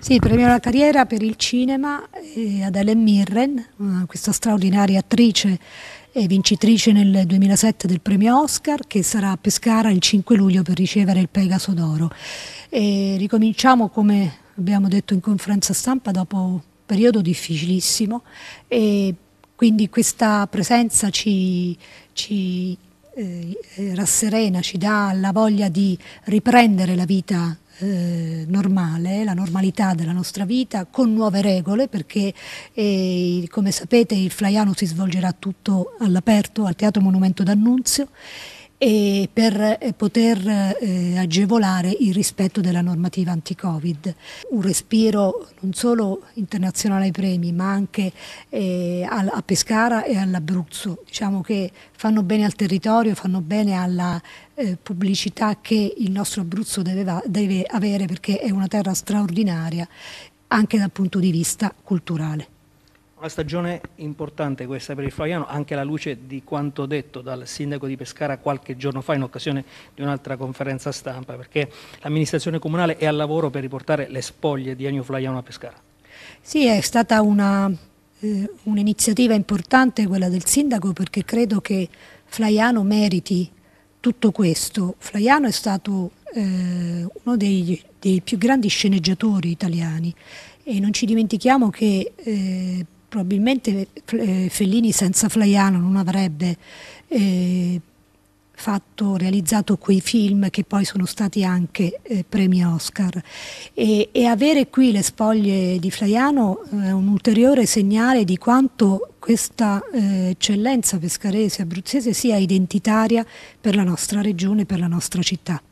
Sì, premio alla carriera per il cinema eh, ad Ellen Mirren, questa straordinaria attrice e vincitrice nel 2007 del premio Oscar che sarà a Pescara il 5 luglio per ricevere il Pegaso d'Oro. E ricominciamo come abbiamo detto in conferenza stampa dopo un periodo difficilissimo e quindi questa presenza ci, ci eh, rasserena, ci dà la voglia di riprendere la vita eh, normale, la normalità della nostra vita, con nuove regole, perché eh, come sapete il Flaiano si svolgerà tutto all'aperto al Teatro Monumento d'Annunzio e per eh, poter eh, agevolare il rispetto della normativa anti-Covid. Un respiro non solo internazionale ai premi, ma anche eh, a Pescara e all'Abruzzo, diciamo che fanno bene al territorio, fanno bene alla eh, pubblicità che il nostro Abruzzo deve, deve avere perché è una terra straordinaria anche dal punto di vista culturale. Una stagione importante questa per il Flaiano, anche alla luce di quanto detto dal sindaco di Pescara qualche giorno fa in occasione di un'altra conferenza stampa, perché l'amministrazione comunale è al lavoro per riportare le spoglie di Agno Flaiano a Pescara. Sì, è stata eh, un'iniziativa eh, un importante quella del sindaco perché credo che Flaiano meriti tutto questo. Flaiano è stato eh, uno dei, dei, più grandi sceneggiatori italiani e non ci dimentichiamo che... Eh, probabilmente eh, Fellini senza Flaiano non avrebbe eh, fatto, realizzato quei film che poi sono stati anche eh, premi Oscar. E, e, avere qui le spoglie di Flaiano eh, è un ulteriore segnale di quanto questa eh, eccellenza pescarese e abruzzese sia identitaria per la nostra regione, per la nostra città.